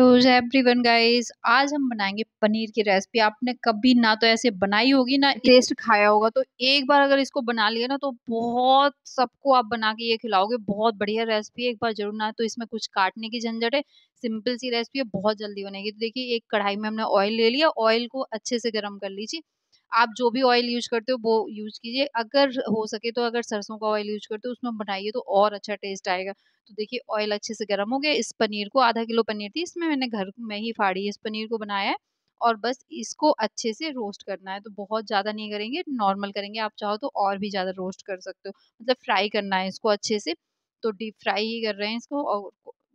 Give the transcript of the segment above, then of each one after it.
every one guys आज हम बनाएंगे पनीर की रेसिपी आपने कभी ना तो ऐसे बनाई होगी ना टेस्ट खाया होगा तो एक बार अगर इसको बना लिया ना तो बहुत सबको आप बना के ये खिलाओगे बहुत बढ़िया रेसिपी है एक बार जरूर ना तो इसमें कुछ काटने की झंझट है सिंपल सी रेसिपी है बहुत जल्दी बनेगी तो देखिए एक कढ़ाई में हमने ऑयल ले लिया ऑयल को अच्छे से गर्म कर लीजिए आप जो भी ऑयल यूज करते हो वो यूज कीजिए अगर हो सके तो अगर सरसों का ऑयल यूज करते हो उसमें बनाइए तो और अच्छा टेस्ट आएगा तो देखिए ऑयल अच्छे से गर्म हो गया इस पनीर को आधा किलो पनीर थी इसमें मैंने घर में ही फाड़ी इस पनीर को बनाया है और बस इसको अच्छे से रोस्ट करना है तो बहुत ज़्यादा नहीं करेंगे नॉर्मल करेंगे आप चाहो तो और भी ज़्यादा रोस्ट कर सकते हो मतलब फ्राई करना है इसको अच्छे से तो डीप फ्राई ही कर रहे हैं इसको और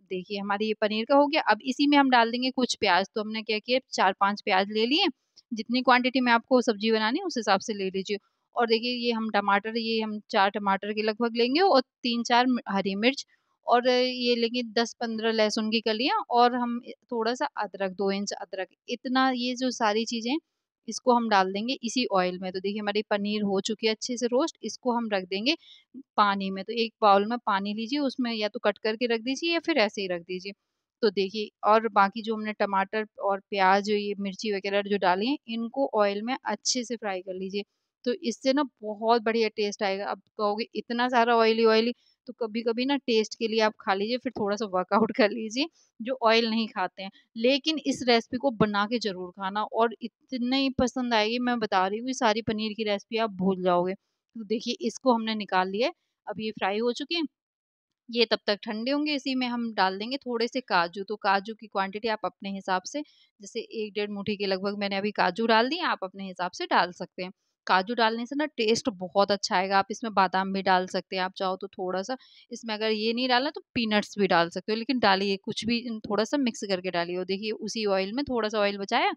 देखिए हमारी ये पनीर का हो गया अब इसी में हम डाल देंगे कुछ प्याज तो हमने क्या किया चार पांच प्याज ले लिए जितनी क्वांटिटी में आपको सब्जी बनानी है उस हिसाब से ले लीजिए और देखिए ये हम टमाटर ये हम चार टमाटर के लगभग लेंगे और तीन चार हरी मिर्च और ये लेंगे दस पंद्रह लहसुन की कलियाँ और हम थोड़ा सा अदरक दो इंच अदरक इतना ये जो सारी चीज़ें इसको हम डाल देंगे इसी ऑयल में तो देखिए हमारी पनीर हो चुकी है अच्छे से रोस्ट इसको हम रख देंगे पानी में तो एक बाउल में पानी लीजिए उसमें या तो कट करके रख दीजिए या फिर ऐसे ही रख दीजिए तो देखिए और बाकी जो हमने टमाटर और प्याज ये मिर्ची वगैरह जो डाली है इनको ऑयल में अच्छे से फ्राई कर लीजिए तो इससे ना बहुत बढ़िया टेस्ट आएगा अब कहोगे इतना सारा ऑयली ऑयली तो कभी कभी ना टेस्ट के लिए आप खा लीजिए फिर थोड़ा सा वर्कआउट कर लीजिए जो ऑयल नहीं खाते हैं लेकिन इस रेसिपी को बना के ज़रूर खाना और इतनी पसंद आएगी मैं बता रही हूँ सारी पनीर की रेसिपी आप भूल जाओगे तो देखिए इसको हमने निकाल लिया अब ये फ्राई हो चुके हैं ये तब तक ठंडे होंगे इसी में हम डाल देंगे थोड़े से काजू तो काजू की क्वांटिटी आप अपने हिसाब से जैसे एक डेढ़ मुठी के लगभग मैंने अभी काजू डाल दिए आप अपने हिसाब से डाल सकते हैं काजू डालने से ना टेस्ट बहुत अच्छा आएगा आप इसमें बादाम भी डाल सकते हैं आप चाहो तो थोड़ा सा इसमें अगर ये नहीं डालना तो पीनट्स भी डाल सकते हो लेकिन डालिए कुछ भी थोड़ा सा मिक्स करके डालिए और देखिए उसी ऑयल में थोड़ा सा ऑयल बचाया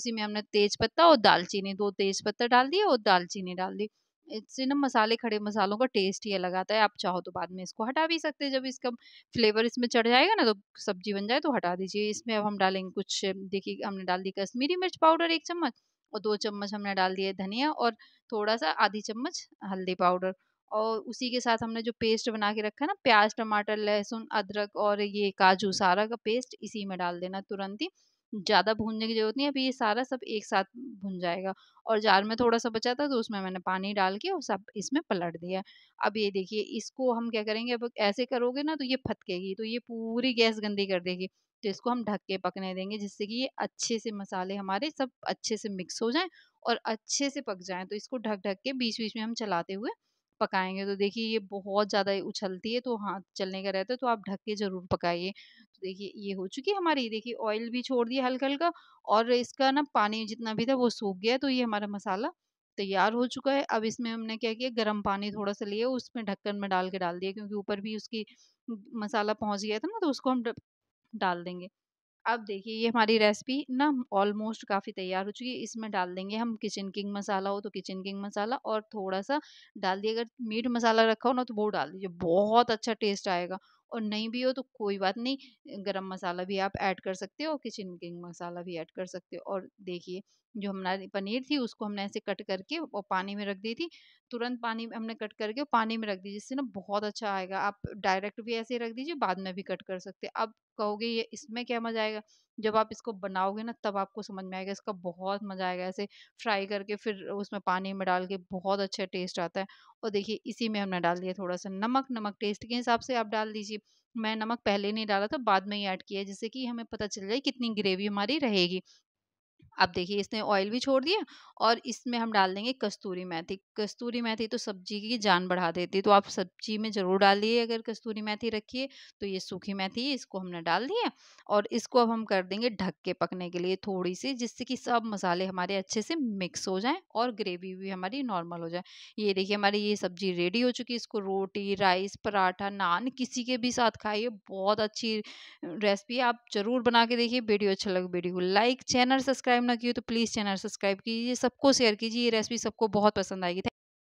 उसी में हमने तेज पत्ता और दालचीनी दो तेज पत्ता डाल दिए और दालचीनी डाल दी इससे ना मसाले खड़े मसालों का टेस्ट ही अलग आता है आप चाहो तो बाद में इसको हटा भी सकते हैं जब इसका फ्लेवर इसमें चढ़ जाएगा ना तो सब्जी बन जाए तो हटा दीजिए इसमें अब हम डालेंगे कुछ देखिए हमने डाल दी कश्मीरी मिर्च पाउडर एक चम्मच और दो चम्मच हमने डाल दिए धनिया और थोड़ा सा आधी चम्मच हल्दी पाउडर और उसी के साथ हमने जो पेस्ट बना के रखा है ना प्याज टमाटर लहसुन अदरक और ये काजू सारा का पेस्ट इसी में डाल देना तुरंत ही ज़्यादा भूनने की ज़रूरत नहीं है अभी ये सारा सब एक साथ भुन जाएगा और जार में थोड़ा सा बचा था तो उसमें मैंने पानी डाल के और सब इसमें पलट दिया अब ये देखिए इसको हम क्या करेंगे अब ऐसे करोगे ना तो ये फतकेगी तो ये पूरी गैस गंदी कर देगी तो इसको हम ढक के पकने देंगे जिससे कि ये अच्छे से मसाले हमारे सब अच्छे से मिक्स हो जाए और अच्छे से पक जाए तो इसको ढक ढक के बीच बीच में हम चलाते हुए पकाएंगे तो देखिए ये बहुत ज़्यादा उछलती है तो हाथ चलने का रहता है तो आप ढक के ज़रूर पकाइए तो देखिए ये हो चुकी है हमारी देखिए ऑयल भी छोड़ दिया हल्का हल्का और इसका ना पानी जितना भी था वो सूख गया तो ये हमारा मसाला तैयार हो चुका है अब इसमें हमने क्या किया गर्म पानी थोड़ा सा लिया उसमें ढक्कन में डाल के डाल दिया क्योंकि ऊपर भी उसकी मसाला पहुंच गया था ना तो उसको हम डाल देंगे अब देखिए ये हमारी रेसिपी ना ऑलमोस्ट काफ़ी तैयार हो चुकी है इसमें डाल देंगे हम किचन किंग मसाला हो तो किचन किंग मसाला और थोड़ा सा डाल दिए अगर मीट मसाला रखा हो ना तो वो डाल दीजिए बहुत अच्छा टेस्ट आएगा और नहीं भी हो तो कोई बात नहीं गरम मसाला भी आप ऐड कर सकते हो किचन किंग मसाला भी ऐड कर सकते हो और देखिए जो हमारी पनीर थी उसको हमने ऐसे कट करके और पानी में रख दी थी तुरंत पानी में हमने कट करके पानी में रख दी जिससे ना बहुत अच्छा आएगा आप डायरेक्ट भी ऐसे रख दीजिए बाद में भी कट कर सकते अब कहोगे ये इसमें क्या मजा आएगा जब आप इसको बनाओगे ना तब आपको समझ में आएगा इसका बहुत मज़ा आएगा ऐसे फ्राई करके फिर उसमें पानी में डाल के बहुत अच्छा टेस्ट आता है और देखिए इसी में हमने डाल दिया थोड़ा सा नमक नमक टेस्ट के हिसाब से आप डाल दीजिए मैं नमक पहले नहीं डाला था बाद में ही ऐड किया जिससे कि हमें पता चल जाए कितनी ग्रेवी हमारी रहेगी अब देखिए इसने ऑयल भी छोड़ दिया और इसमें हम डाल देंगे कस्तूरी मेथी कस्तूरी मेथी तो सब्जी की जान बढ़ा देती है तो आप सब्जी में ज़रूर डालिए अगर कस्तूरी मेथी रखिए तो ये सूखी मेथी है इसको हमने डाल दिया और इसको अब हम कर देंगे ढक के पकने के लिए थोड़ी सी जिससे कि सब मसाले हमारे अच्छे से मिक्स हो जाएँ और ग्रेवी भी हमारी नॉर्मल हो जाए ये देखिए हमारी ये सब्जी रेडी हो चुकी है इसको रोटी राइस पराठा नान किसी के भी साथ खाइए बहुत अच्छी रेसिपी आप ज़रूर बना के देखिए वीडियो अच्छा लगे वीडियो को लाइक चैनल सब्सक्राइब ना की हो तो प्लीज़ चैनल सब्सक्राइब कीजिए सबको शेयर कीजिए ये रेसिपी सबको बहुत पसंद आएगी